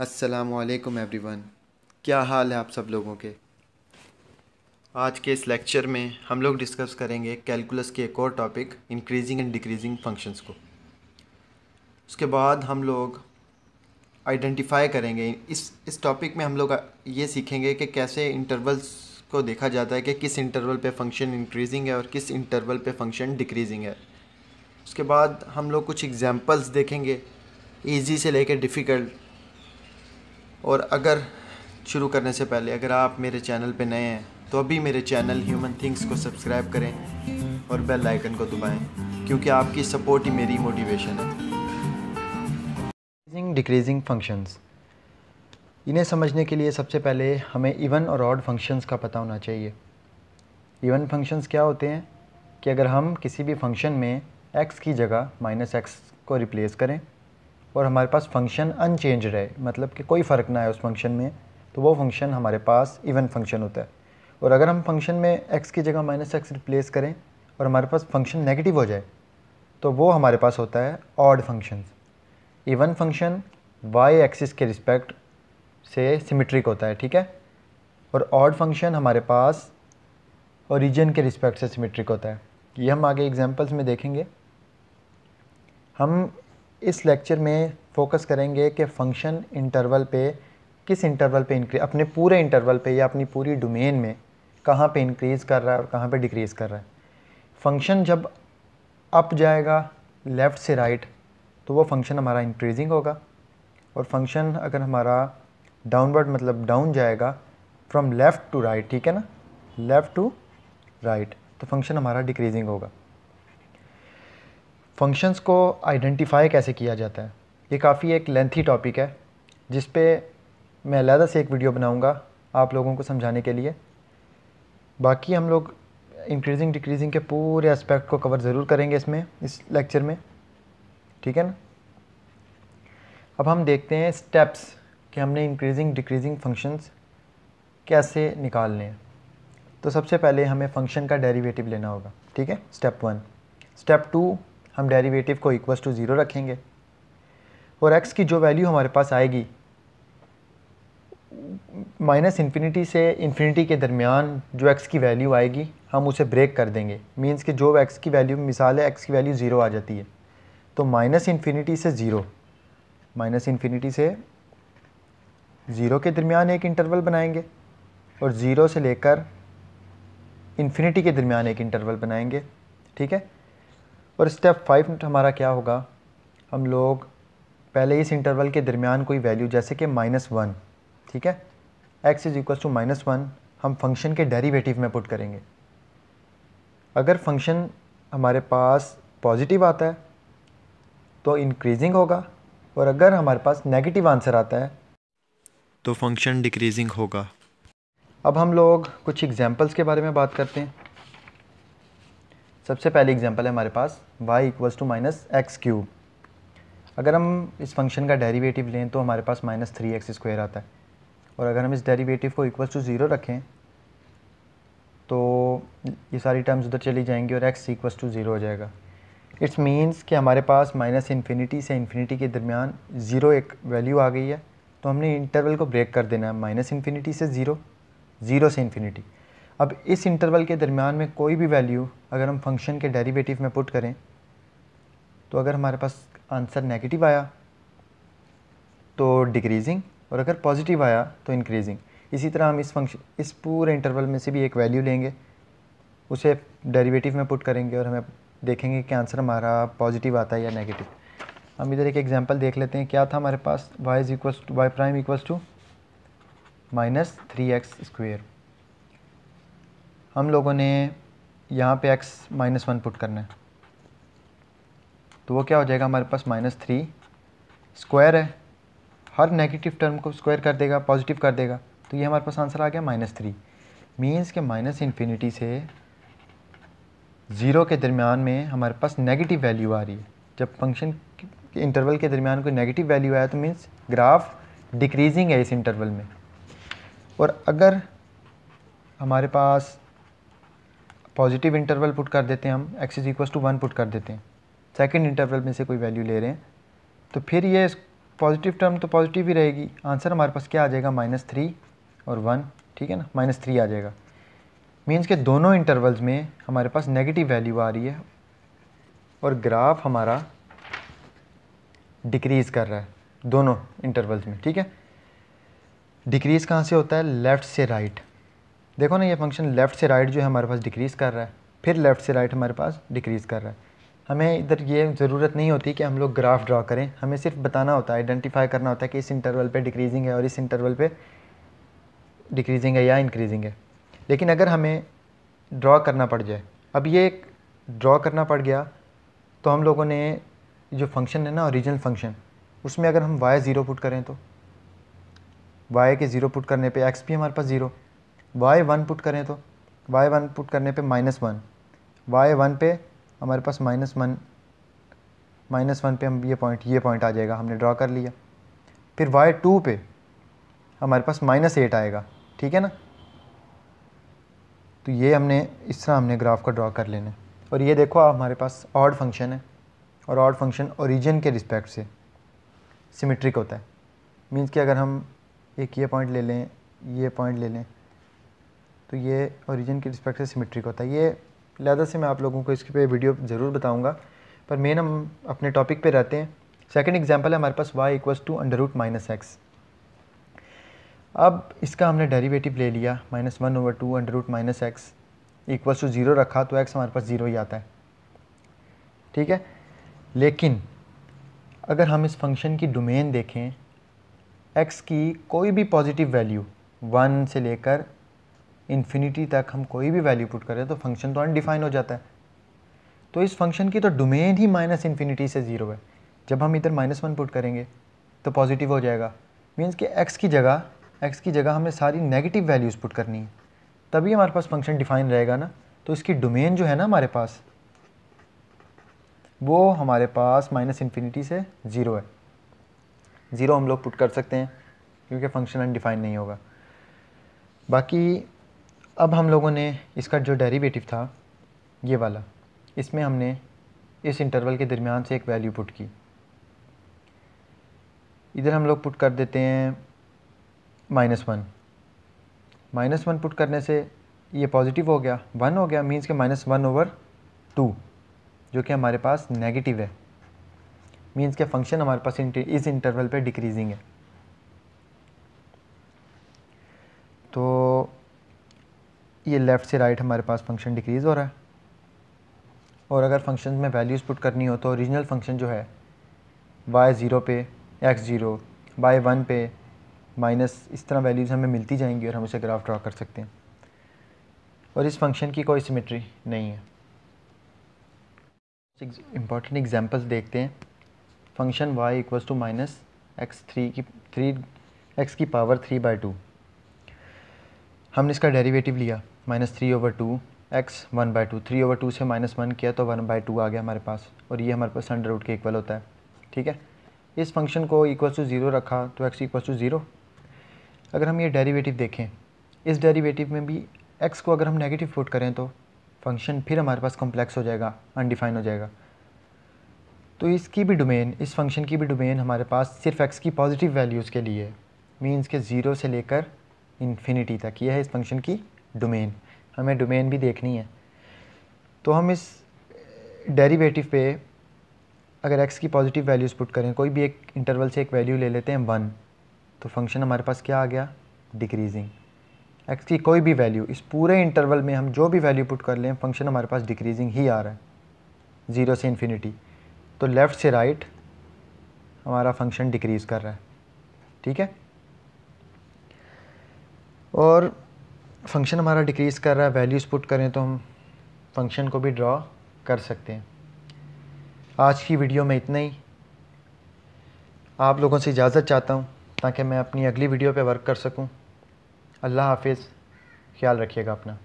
अस्सलाम एवरीवन क्या हाल है आप सब लोगों के आज के इस लेक्चर में हम लोग डिस्कस करेंगे कैलकुलस के एक और topic increasing and decreasing functions को उसके बाद हम लोग आइडेंटिफाई करेंगे इस इस टॉपिक में हम लोग ये सीखेंगे कि कैसे इंटरवल्स को देखा जाता है कि किस इंटरवल पे फंक्शन इंक्रीजिंग है और किस इंटरवल पे फंक्शन डिक्रीजिंग है उसके बाद हम लोग कुछ एग्जांपल्स देखेंगे इजी से लेकर डिफ़िकल्ट और अगर शुरू करने से पहले अगर आप मेरे चैनल पर नए हैं तो अभी मेरे चैनल ह्यूमन थिंग्स को सब्सक्राइब करें और बेल आइकन को दबाएं क्योंकि आपकी सपोर्ट ही मेरी मोटिवेशन है डिक्रीजिंग फंक्शंस इन्हें समझने के लिए सबसे पहले हमें इवन और ऑड फंक्शंस का पता होना चाहिए इवन फंक्शंस क्या होते हैं कि अगर हम किसी भी फंक्शन में एक्स की जगह माइनस एक्स को रिप्लेस करें और हमारे पास फंक्शन अनचेंज रहे मतलब कि कोई फ़र्क ना आए उस फंक्शन में तो वो फंक्शन हमारे पास इवन फंक्शन होता है और अगर हम फंक्शन में एक्स की जगह माइनस एक्स रिप्लेस करें और हमारे पास फंक्शन नेगेटिव हो जाए तो वो हमारे पास होता है odd function even function Y axis के रिस्पेक्ट से सिमेट्रिक होता है ठीक है और ऑड फंक्शन हमारे पास ओरिजिन के रिस्पेक्ट से सिमेट्रिक होता है ये हम आगे एग्जांपल्स में देखेंगे हम इस लेक्चर में फोकस करेंगे कि फंक्शन इंटरवल पे किस इंटरवल पे इंक्रीज अपने पूरे इंटरवल पे या अपनी पूरी डोमेन में कहाँ पे इंक्रीज़ कर रहा है और कहाँ पे डिक्रीज़ कर रहा है फंक्शन जब अप जाएगा लेफ़्ट से राइट तो वो फंक्शन हमारा इंक्रीजिंग होगा और फंक्शन अगर हमारा डाउनवर्ड मतलब डाउन जाएगा फ्रॉम लेफ़्ट टू राइट ठीक है ना लेफ़्ट टू राइट तो फंक्शन हमारा डिक्रीजिंग होगा फंक्शंस को आइडेंटिफाई कैसे किया जाता है ये काफ़ी एक लेंथी टॉपिक है जिस पे मैं अलहदा से एक वीडियो बनाऊंगा आप लोगों को समझाने के लिए बाकी हम लोग इंक्रीजिंग डिक्रीजिंग के पूरे एस्पेक्ट को कवर ज़रूर करेंगे इसमें इस लेक्चर में ठीक है ना अब हम देखते हैं स्टेप्स कि हमने इंक्रीजिंग डिक्रीजिंग फंक्शंस कैसे निकालने हैं तो सबसे पहले हमें फंक्शन का डेरिवेटिव लेना होगा ठीक है स्टेप वन स्टेप टू हम डेरिवेटिव को इक्वस टू ज़ीरो रखेंगे और एक्स की जो वैल्यू हमारे पास आएगी माइनस इन्फिनिटी से इन्फिनिटी के दरमियान जो एक्स की वैल्यू आएगी हम उसे ब्रेक कर देंगे मीन्स कि जो एक्स की वैल्यू मिसाल है एक्स की वैल्यू ज़ीरो आ जाती है तो माइनस इन्फिनिटी से ज़ीरो माइनस इन्फिनिटी से ज़ीरो के दरमियान एक इंटरवल बनाएंगे और ज़ीरो से लेकर इन्फिनिटी के दरमियान एक इंटरवल बनाएंगे ठीक है और स्टेप फाइव हमारा क्या होगा हम लोग पहले इस इंटरवल के दरमियान कोई वैल्यू जैसे कि माइनस वन ठीक है X is equal to minus one हम फंक्शन के डेरिवेटिव में पुट करेंगे अगर फंक्शन हमारे पास पॉजिटिव आता है तो इंक्रीजिंग होगा और अगर हमारे पास नेगेटिव आंसर आता है तो फंक्शन डिक्रीजिंग होगा अब हम लोग कुछ एग्जांपल्स के बारे में बात करते हैं सबसे पहली एग्जांपल है हमारे पास y equals to minus X cube अगर हम इस फंक्शन का डेरिवेटिव लें तो हमारे पास माइनस थ्री एक्स स्क्वायर आता है और अगर हम इस डेरिवेटिव को इक्वल्स टू ज़ीरो रखें तो ये सारी टर्म्स उधर चली जाएंगी और एक्स इक्वल्स टू ज़ीरो हो जाएगा इट्स मीन्स कि हमारे पास माइनस इन्फिनिटी से इन्फिनिटी के दरमियान ज़ीरो एक वैल्यू आ गई है तो हमने इंटरवल को ब्रेक कर देना है माइनस इन्फिनिटी से ज़ीरो ज़ीरो से इन्फिनिटी अब इस इंटरवल के दरमियान में कोई भी वैल्यू अगर हम फंक्शन के डेरिवेटिव में पुट करें तो अगर हमारे पास आंसर नेगेटिव आया तो डिक्रीजिंग और अगर पॉजिटिव आया तो इंक्रीजिंग इसी तरह हम इस फंक्शन इस पूरे इंटरवल में से भी एक वैल्यू लेंगे उसे डेरिवेटिव में पुट करेंगे और हमें देखेंगे कि आंसर हमारा पॉजिटिव आता है या नेगेटिव हम इधर एक एग्जांपल देख लेते हैं क्या था हमारे पास Y is equal to Y prime equal to minus three X square हम लोगों ने यहाँ पे x माइनस वन पुट करना है तो वो क्या हो जाएगा हमारे पास माइनस थ्री स्क्वायर है हर नेगेटिव टर्म को स्क्वायर कर देगा पॉजिटिव कर देगा तो ये हमारे पास आंसर आ गया माइनस थ्री मीन्स के माइनस इन्फिनिटी से ज़ीरो के दरमियान में हमारे पास नेगेटिव वैल्यू आ रही है जब फंक्शन के इंटरवल के दरमियान कोई नेगेटिव वैल्यू आया तो मीन्स ग्राफ डिक्रीजिंग है इस इंटरवल में और अगर हमारे पास पॉजिटिव इंटरवल पुट कर देते हैं हम x is equal to one put कर देते हैं सेकेंड इंटरवल में से कोई वैल्यू ले रहे हैं तो फिर ये पॉजिटिव टर्म तो पॉजिटिव ही रहेगी आंसर हमारे पास क्या आ जाएगा माइनस थ्री और वन ठीक है ना माइनस थ्री आ जाएगा मीन्स के दोनों इंटरवल्स में हमारे पास नेगेटिव वैल्यू आ रही है और ग्राफ हमारा डिक्रीज़ कर रहा है दोनों इंटरवल्स में ठीक है डिक्रीज़ कहाँ से होता है लेफ़्ट से राइट right. देखो ना ये फंक्शन लेफ़्ट से राइट जो है हमारे पास डिक्रीज़ कर रहा है फिर लेफ़्ट से राइट हमारे पास डिक्रीज़ कर रहा है हमें इधर ये ज़रूरत नहीं होती कि हम लोग ग्राफ ड्रा करें हमें सिर्फ बताना होता है आइडेंटिफाई करना होता है कि इस इंटरवल पे डिक्रीजिंग है और इस इंटरवल पे डिक्रीजिंग है या इंक्रीजिंग है लेकिन अगर हमें ड्रा करना पड़ जाए अब ये ड्रा करना पड़ गया तो हम लोगों ने जो फंक्शन है ना ओरिजिनल फंक्शन उसमें अगर हम वाई ज़ीरो पुट करें तो वाई के ज़ीरो पुट करने पर एक्स भी हमारे पास ज़ीरो वाई वन पुट करें तो वाई वन पुट करने पे माइनस वन वाई वन पे हमारे पास माइनस वन माइनस वन पे हम ये पॉइंट ये पॉइंट आ जाएगा हमने ड्रा कर लिया फिर वाई टू पे हमारे पास माइनस एट आएगा ठीक है ना तो ये हमने इस तरह हमने ग्राफ का ड्रा कर लेना है और ये देखो आप हमारे पास ऑड फंक्शन है और ऑड फंक्शन ओरिजिन के रिस्पेक्ट से सिमेट्रिक होता है मीन्स कि अगर हम एक ये पॉइंट ले लें ये पॉइंट ले लें तो ये ओरिजिन के रिस्पेक्ट से सिमेट्रिक होता है ये लिहाजा से मैं आप लोगों को इसके पे वीडियो ज़रूर बताऊँगा पर मेन हम अपने टॉपिक पे रहते हैं सेकंड एग्जांपल है हमारे पास y equals to under root minus x अब इसका हमने डेरिवेटिव ले लिया minus one over two under root minus x equals to zero रखा तो एक्स हमारे पास ज़ीरो ही आता है ठीक है लेकिन अगर हम इस फंक्शन की डोमेन देखें एक्स की कोई भी पॉजिटिव वैल्यू वन से लेकर इन्फिनिटी तक हम कोई भी वैल्यू पुट करें तो फंक्शन तो अनडिफाइन हो जाता है तो इस फंक्शन की तो डोमेन ही माइनस इन्फिनिटी से ज़ीरो है जब हम इधर माइनस वन पुट करेंगे तो पॉजिटिव हो जाएगा मीन्स कि एक्स की जगह एक्स की जगह हमें सारी नेगेटिव वैल्यूज़ पुट करनी है तभी हमारे पास फंक्शन डिफाइन रहेगा ना तो इसकी डोमेन जो है ना हमारे पास वो हमारे पास माइनस इन्फिनिटी से ज़ीरो है ज़ीरो हम लोग पुट कर सकते हैं क्योंकि फंक्शन अनडिफाइन नहीं होगा बाकी अब हम लोगों ने इसका जो डेरिवेटिव था ये वाला इसमें हमने इस इंटरवल के दरमियान से एक वैल्यू पुट की इधर हम लोग पुट कर देते हैं minus one minus one put करने से ये पॉजिटिव हो गया वन हो गया मींस के माइनस वन ओवर टू जो कि हमारे पास नेगेटिव है मींस के फंक्शन हमारे पास इस इंटरवल पे डिक्रीजिंग है तो ये लेफ़्ट से राइट हमारे पास फंक्शन डिक्रीज़ हो रहा है और अगर फंक्शन में वैल्यूज़ पुट करनी हो तो ओरिजिनल फंक्शन जो है वाई ज़ीरो पे एक्स ज़ीरो वाई वन पे माइनस इस तरह वैल्यूज़ हमें मिलती जाएंगी और हम उसे ग्राफ ड्रा कर सकते हैं और इस फंक्शन की कोई सिमेट्री नहीं है इम्पॉर्टेंट एग्जाम्पल्स देखते हैं function y equals to minus x three की थ्री एक्स की पावर थ्री बाई टू हमने इसका डेरिवेटिव लिया minus three over two x one by two three over two से माइनस वन किया तो वन बाई टू आ गया हमारे पास और ये हमारे पास अंडर रूट के इक्वल होता है ठीक है इस फंक्शन को इक्वल टू ज़ीरो रखा तो एक्स इक्वल टू ज़ीरो अगर हम ये डेरिवेटिव देखें इस डेरिवेटिव में भी एक्स को अगर हम नेगेटिव फुट करें तो फंक्शन फिर हमारे पास कॉम्प्लेक्स हो जाएगा अनडिफाइन हो जाएगा तो इसकी भी डोमेन इस फंक्शन की भी डोमेन हमारे पास सिर्फ एक्स की पॉजिटिव वैल्यूज़ के लिए है मीन्स के ज़ीरो से लेकर इन्फिनिटी तक यह है इस फंक्शन की डोमेन हमें डोमेन भी देखनी है तो हम इस डेरिवेटिव पे अगर एक्स की पॉजिटिव वैल्यूज़ पुट करें कोई भी एक इंटरवल से एक वैल्यू ले लेते हैं वन तो फंक्शन हमारे पास क्या आ गया डिक्रीजिंग एक्स की कोई भी वैल्यू इस पूरे इंटरवल में हम जो भी वैल्यू पुट कर लें फंक्शन हमारे पास डिक्रीजिंग ही आ रहा है ज़ीरो से इन्फिनिटी तो लेफ़्ट से राइट right, हमारा फंक्शन डिक्रीज़ कर रहा है ठीक है और फंक्शन हमारा डिक्रीज़ कर रहा है वैल्यूज़ पुट करें तो हम फंक्शन को भी ड्रॉ कर सकते हैं आज की वीडियो में इतना ही आप लोगों से इजाज़त चाहता हूँ ताकि मैं अपनी अगली वीडियो पे वर्क कर सकूँ अल्लाह हाफिज़ ख्याल रखिएगा अपना